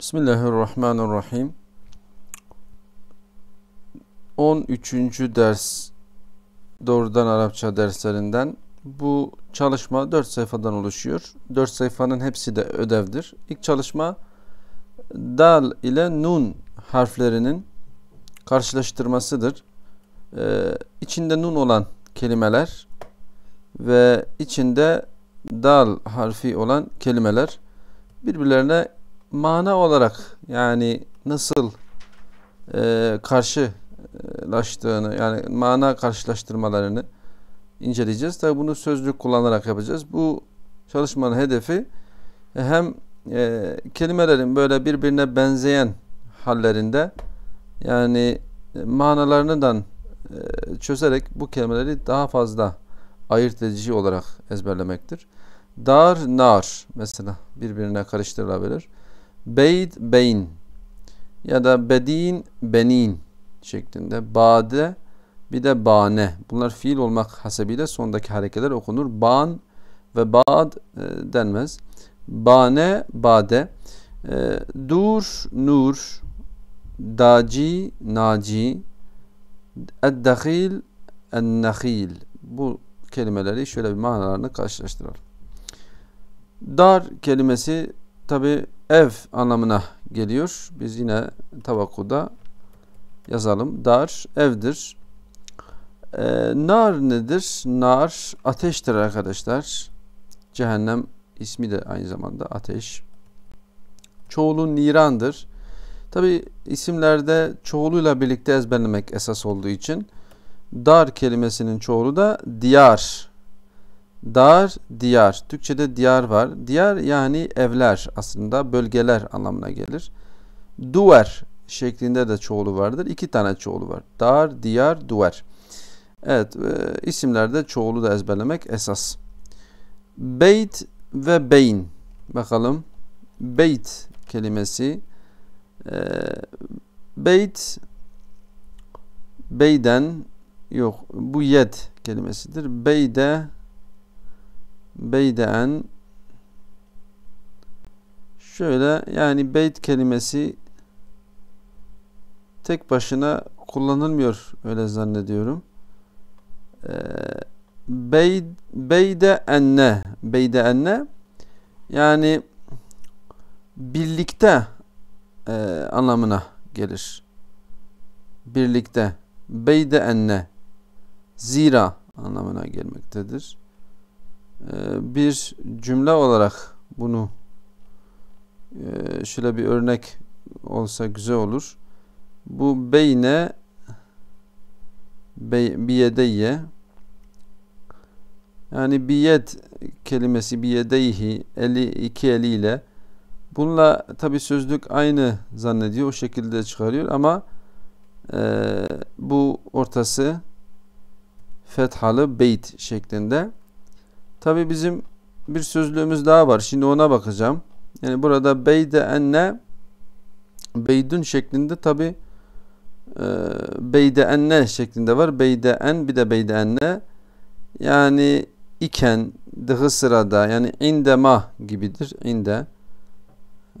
Bismillahirrahmanirrahim. 13. ders doğrudan Arapça derslerinden bu çalışma 4 sayfadan oluşuyor. 4 sayfanın hepsi de ödevdir. İlk çalışma dal ile nun harflerinin karşılaştırmasıdır. Ee, içinde nun olan kelimeler ve içinde dal harfi olan kelimeler birbirlerine mana olarak yani nasıl e, karşılaştığını yani mana karşılaştırmalarını inceleyeceğiz. Tabi bunu sözlük kullanarak yapacağız. Bu çalışmanın hedefi hem e, kelimelerin böyle birbirine benzeyen hallerinde yani e, manalarından e, çözerek bu kelimeleri daha fazla ayırt edici olarak ezberlemektir. Dar, nar mesela birbirine karıştırılabilir. Beyd beyin ya da bedin benin şeklinde. Bade bir de bane. Bunlar fiil olmak hasebiyle sondaki harekeler okunur. Ban ve bad e, denmez. Bane, bade. E, dur, nur. Daci, naci. Eddehil, ennehil. Bu kelimeleri şöyle bir manalarını karşılaştıralım. Dar kelimesi tabi ev anlamına geliyor. Biz yine tavakkuda yazalım. Dar evdir. Ee, nar nedir? Nar ateştir arkadaşlar. Cehennem ismi de aynı zamanda ateş. Çoğulu nirandır. Tabi isimlerde çoğuluyla birlikte ezberlemek esas olduğu için dar kelimesinin çoğulu da diyar Dar, diyar. Türkçe'de diyar var. Diyar yani evler aslında bölgeler anlamına gelir. Duvar şeklinde de çoğulu vardır. İki tane çoğulu var. Dar, diyar, duvar. Evet e, isimlerde çoğulu da ezberlemek esas. Beyt ve beyin. Bakalım. Beyt kelimesi. E, beyt beyden yok bu yet kelimesidir. Beyde beyden şöyle yani beyt kelimesi tek başına kullanılmıyor öyle zannediyorum. Ee, bey, beyde enne beyde enne yani birlikte e, anlamına gelir. Birlikte beyde enne zira anlamına gelmektedir. Ee, bir cümle olarak bunu e, şöyle bir örnek olsa güzel olur. Bu beyne biyedeyye yani biyet kelimesi biyedeyhi eli iki eliyle bununla tabi sözlük aynı zannediyor o şekilde çıkarıyor ama e, bu ortası fethalı beyt şeklinde Tabi bizim bir sözlüğümüz daha var. Şimdi ona bakacağım. Yani burada beyde enne beydün şeklinde tabi e, beyde enne şeklinde var. Beyde en bir de beyde enne yani iken dığı sırada yani indema gibidir. İnde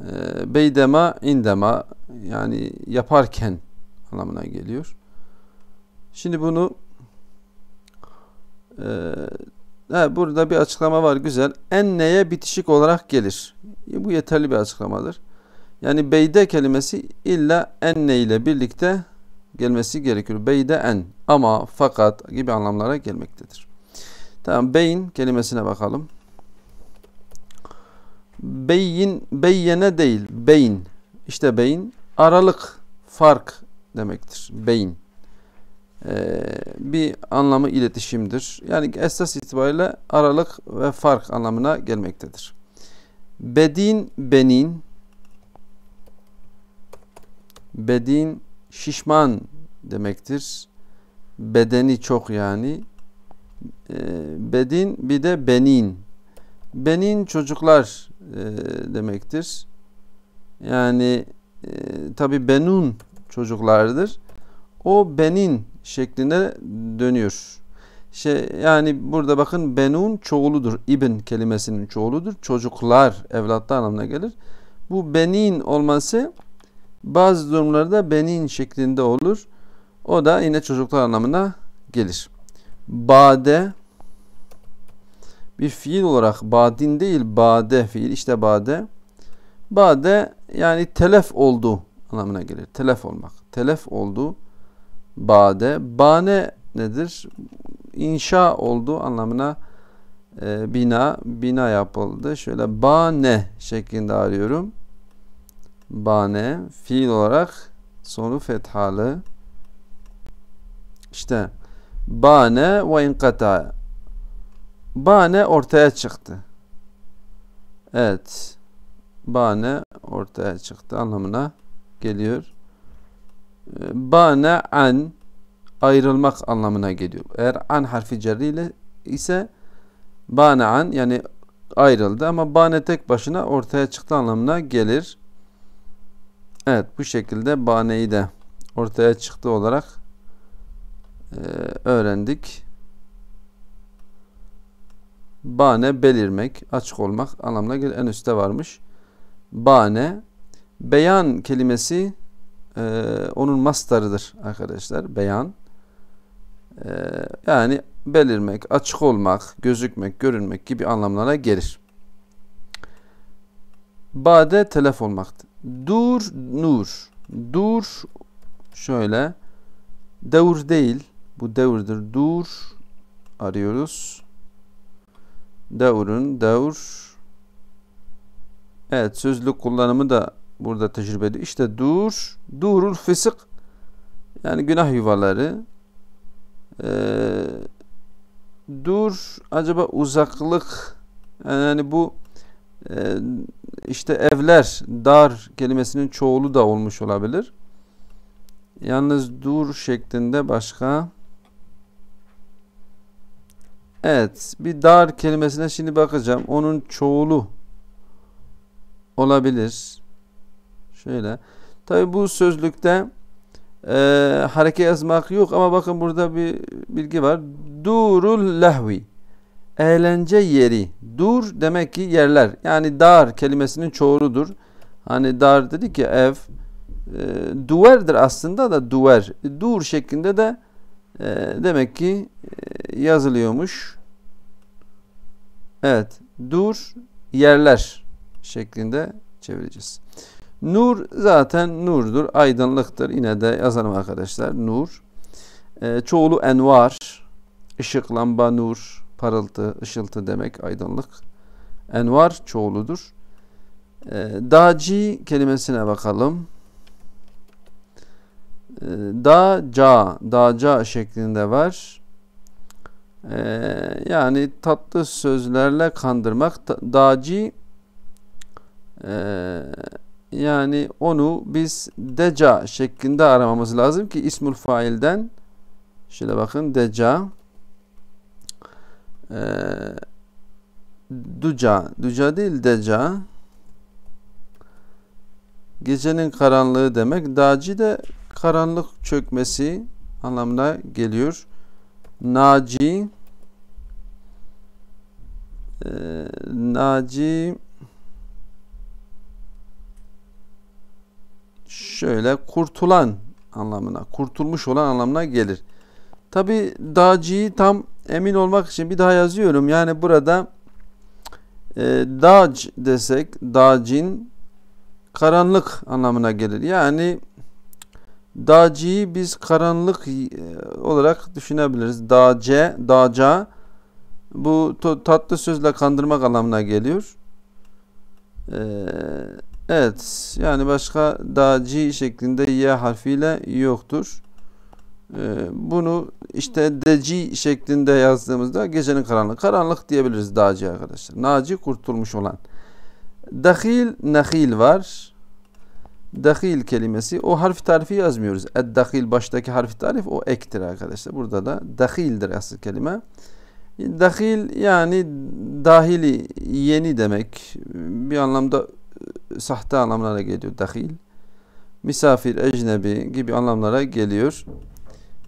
e, beydema indema yani yaparken anlamına geliyor. Şimdi bunu e, Ha, burada bir açıklama var güzel. Enneye bitişik olarak gelir. E, bu yeterli bir açıklamadır. Yani beyde kelimesi illa enne ile birlikte gelmesi gerekir. Beyde en ama fakat gibi anlamlara gelmektedir. Tamam beyin kelimesine bakalım. Beyin beyyene değil beyin. İşte beyin aralık fark demektir. Beyin. Ee, bir anlamı iletişimdir. Yani esas itibariyle aralık ve fark anlamına gelmektedir. Bedin, benin, bedin şişman demektir. Bedeni çok yani. Ee, bedin bir de benin. Benin çocuklar e, demektir. Yani e, tabi benun çocuklardır. O benin şeklinde dönüyor. Şey, yani burada bakın benun çoğuludur. İbn kelimesinin çoğuludur. Çocuklar evlatlar anlamına gelir. Bu benin olması bazı durumlarda benin şeklinde olur. O da yine çocuklar anlamına gelir. Bade bir fiil olarak badin değil bade fiil işte bade. Bade yani telef oldu anlamına gelir. Telef olmak. Telef oldu bade. Bane nedir? İnşa olduğu anlamına e, bina bina yapıldı. Şöyle bane şeklinde arıyorum. Bane fiil olarak sonu fethalı. İşte bane ve inkata. Bane ortaya çıktı. Evet. Bane ortaya çıktı anlamına geliyor bane an ayrılmak anlamına geliyor. Eğer an harfi cerri ile ise bane an yani ayrıldı ama bane tek başına ortaya çıktı anlamına gelir. Evet bu şekilde baneyi de ortaya çıktı olarak e, öğrendik. Bane belirmek, açık olmak anlamına gelir. En üstte varmış. Bane beyan kelimesi e, onun mastarıdır arkadaşlar. Beyan. E, yani belirmek, açık olmak, gözükmek, görünmek gibi anlamlara gelir. Bade telef olmaktır. Dur, nur. Dur şöyle devur değil. Bu devirdir. Dur arıyoruz. Devurun devur. Evet sözlük kullanımı da burada tecrübe ediyor. İşte dur, durul fısık yani günah yuvaları e, dur acaba uzaklık yani bu e, işte evler dar kelimesinin çoğulu da olmuş olabilir. Yalnız dur şeklinde başka Evet bir dar kelimesine şimdi bakacağım. Onun çoğulu olabilir. Şöyle. Tabi bu sözlükte e, hareke yazmak yok ama bakın burada bir bilgi var. Durul lehvi. Eğlence yeri. Dur demek ki yerler. Yani dar kelimesinin çoğuludur. Hani dar dedi ki ev. E, duverdir aslında da duver. Dur şeklinde de e, demek ki e, yazılıyormuş. Evet. Dur yerler şeklinde çevireceğiz. Nur zaten nurdur, aydınlıktır. Yine de yazalım arkadaşlar. Nur. E, çoğulu envar. Işık, lamba, nur, parıltı, ışıltı demek aydınlık. Envar çoğuludur. E, daci kelimesine bakalım. E, daca, daca şeklinde var. E, yani tatlı sözlerle kandırmak. Daci e, yani onu biz deca şeklinde aramamız lazım ki ismul failden şöyle bakın deca e, duca duca değil deca gecenin karanlığı demek daci de karanlık çökmesi anlamına geliyor naci e, naci şöyle kurtulan anlamına, kurtulmuş olan anlamına gelir. Tabi dağcıyı tam emin olmak için bir daha yazıyorum. Yani burada e, dağc desek dağcin karanlık anlamına gelir. Yani dağcıyı biz karanlık e, olarak düşünebiliriz. Dağce, dağca bu tatlı sözle kandırmak anlamına geliyor. Eee Evet. Yani başka daci şeklinde y harfiyle yoktur. Ee, bunu işte deci şeklinde yazdığımızda gecenin karanlık Karanlık diyebiliriz daci arkadaşlar. Naci kurtulmuş olan. Dahil, nahil var. Dahil kelimesi. O harf tarifi yazmıyoruz. ed baştaki harf tarif o ektir arkadaşlar. Burada da dahildir asıl kelime. Dahil yani dahili yeni demek. Bir anlamda sahte anlamlara geliyor dahil. Misafir, ecnebi gibi anlamlara geliyor.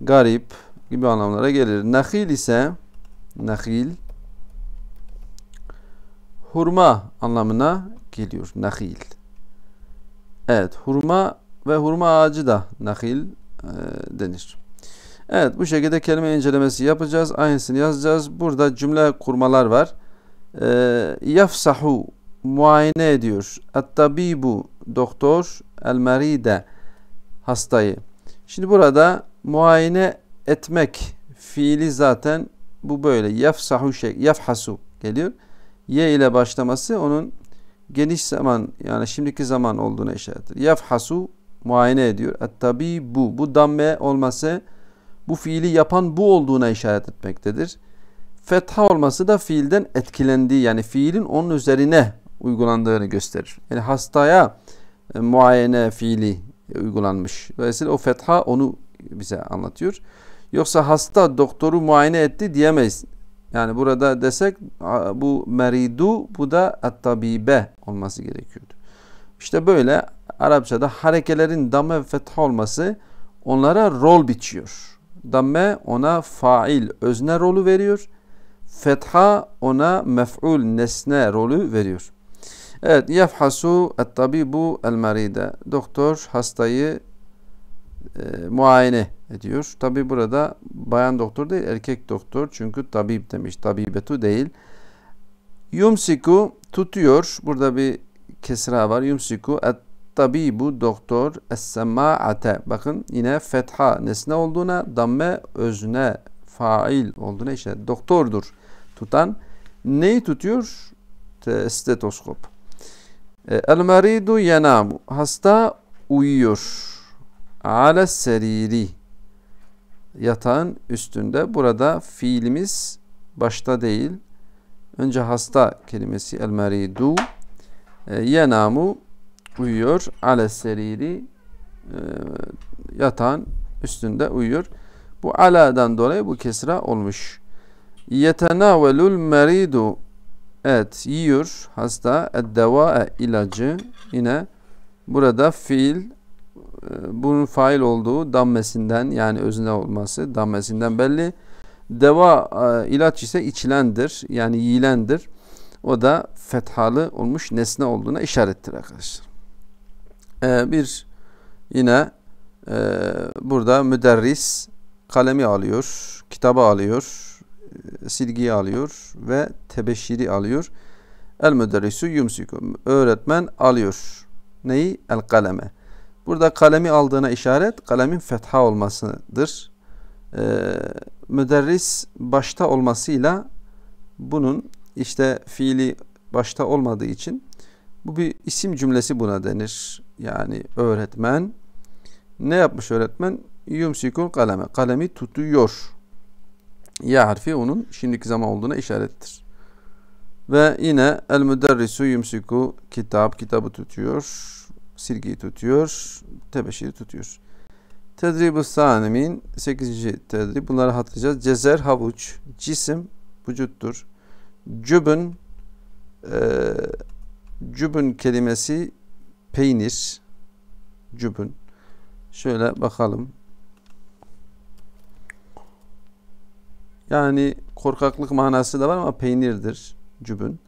Garip gibi anlamlara gelir. Nahil ise nahil hurma anlamına geliyor. Nahil. Evet hurma ve hurma ağacı da nahil e, denir. Evet bu şekilde kelime incelemesi yapacağız. Aynısını yazacağız. Burada cümle kurmalar var. E, yafsahu muayene ediyor. Ettabibu doktor el meride hastayı. Şimdi burada muayene etmek fiili zaten bu böyle yefsahu şey yefhasu geliyor. Ye ile başlaması onun geniş zaman yani şimdiki zaman olduğuna işarettir. Yefhasu muayene ediyor. Ettabi bu. Bu damme olması bu fiili yapan bu olduğuna işaret etmektedir. Fetha olması da fiilden etkilendiği yani fiilin onun üzerine uygulandığını gösterir. Yani hastaya e, muayene fiili uygulanmış. Dolayısıyla o fetha onu bize anlatıyor. Yoksa hasta doktoru muayene etti diyemeyiz. Yani burada desek bu meridu bu da attabibe olması gerekiyordu. İşte böyle Arapçada harekelerin damme ve fetha olması onlara rol biçiyor. Damme ona fail, özne rolü veriyor. Fetha ona mef'ul, nesne rolü veriyor. Evet, yefhasu et-tabibu el-meride. Doktor hastayı e, muayene ediyor. Tabi burada bayan doktor değil, erkek doktor. Çünkü tabip demiş. Tabibetu değil. Yumsiku tutuyor. Burada bir kesra var. Yumsiku et tabibu doktor es-sema'ate. Bakın yine fetha nesne olduğuna, damme özüne, fail olduğuna işte doktordur tutan. Neyi tutuyor? Stetoskop. E, el meridu yenamu. Hasta uyuyor. Ale seriri. Yatağın üstünde. Burada fiilimiz başta değil. Önce hasta kelimesi el meridu. E, yenamu uyuyor. Ale seriri. E, yatağın üstünde uyuyor. Bu aladan dolayı bu kesra olmuş. Yetenavelul meridu Evet yiyor hasta. Eddeva e ilacı yine burada fiil e, bunun fail olduğu dammesinden yani özne olması dammesinden belli. Deva e, ilaç ise içilendir yani yiyilendir. O da fethalı olmuş nesne olduğuna işarettir arkadaşlar. Ee, bir yine e, burada müderris kalemi alıyor, kitabı alıyor e, silgiyi alıyor ve tebeşiri alıyor. El müderrisu yumsiku. Öğretmen alıyor. Neyi? El kaleme. Burada kalemi aldığına işaret kalemin fetha olmasıdır. Ee, müderris başta olmasıyla bunun işte fiili başta olmadığı için bu bir isim cümlesi buna denir. Yani öğretmen ne yapmış öğretmen? Yumsikul kaleme. Kalemi tutuyor ya harfi onun şimdiki zaman olduğuna işarettir. Ve yine el müderrisu yumsiku kitap kitabı tutuyor. Silgiyi tutuyor. Tebeşiri tutuyor. Tedrib-i sanimin 8. tedrib. Bunları hatırlayacağız. Cezer havuç. Cisim vücuttur. Cübün e, cübün kelimesi peynir. Cübün. Şöyle bakalım. Yani korkaklık manası da var ama peynirdir cübün.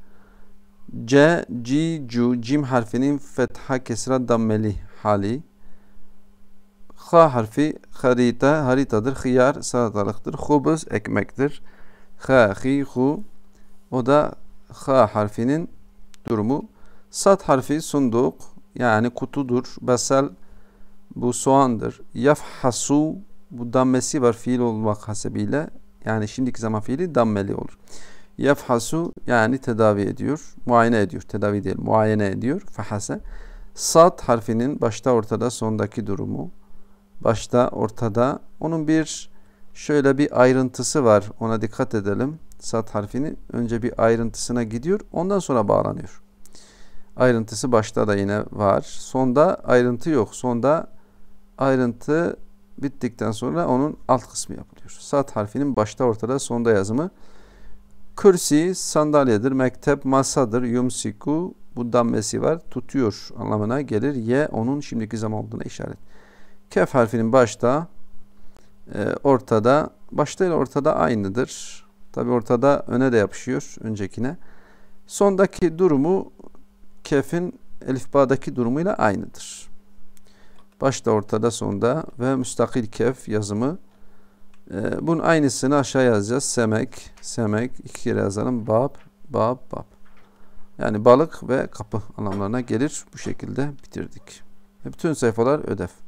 C, C, cu, cim harfinin fetha kesra dammeli hali. H harfi harita, haritadır. Hıyar salatalıktır. Hubuz ekmektir. H, hi, hu. O da H harfinin durumu. Sat harfi sunduk yani kutudur. Besel bu soğandır. Yafhasu bu dammesi var fiil olmak hasebiyle yani şimdiki zaman fiili dammeli olur. Yefhasu yani tedavi ediyor. Muayene ediyor. Tedavi değil. Muayene ediyor. Fahase. Sat harfinin başta ortada sondaki durumu. Başta ortada. Onun bir şöyle bir ayrıntısı var. Ona dikkat edelim. Sat harfini önce bir ayrıntısına gidiyor. Ondan sonra bağlanıyor. Ayrıntısı başta da yine var. Sonda ayrıntı yok. Sonda ayrıntı bittikten sonra onun alt kısmı yapılır gerekiyor. Sat harfinin başta ortada sonda yazımı. Kürsi sandalyedir, mektep masadır, yumsiku bu dammesi var tutuyor anlamına gelir. Ye onun şimdiki zaman olduğuna işaret. Kef harfinin başta e, ortada başta ile ortada aynıdır. Tabi ortada öne de yapışıyor öncekine. Sondaki durumu kefin elifbadaki durumuyla aynıdır. Başta ortada sonda ve müstakil kef yazımı ee, bunun aynısını aşağı yazacağız. Semek, semek iki kere yazalım. Bab, bab, bab. Yani balık ve kapı anlamlarına gelir. Bu şekilde bitirdik. Bütün sayfalar ödev.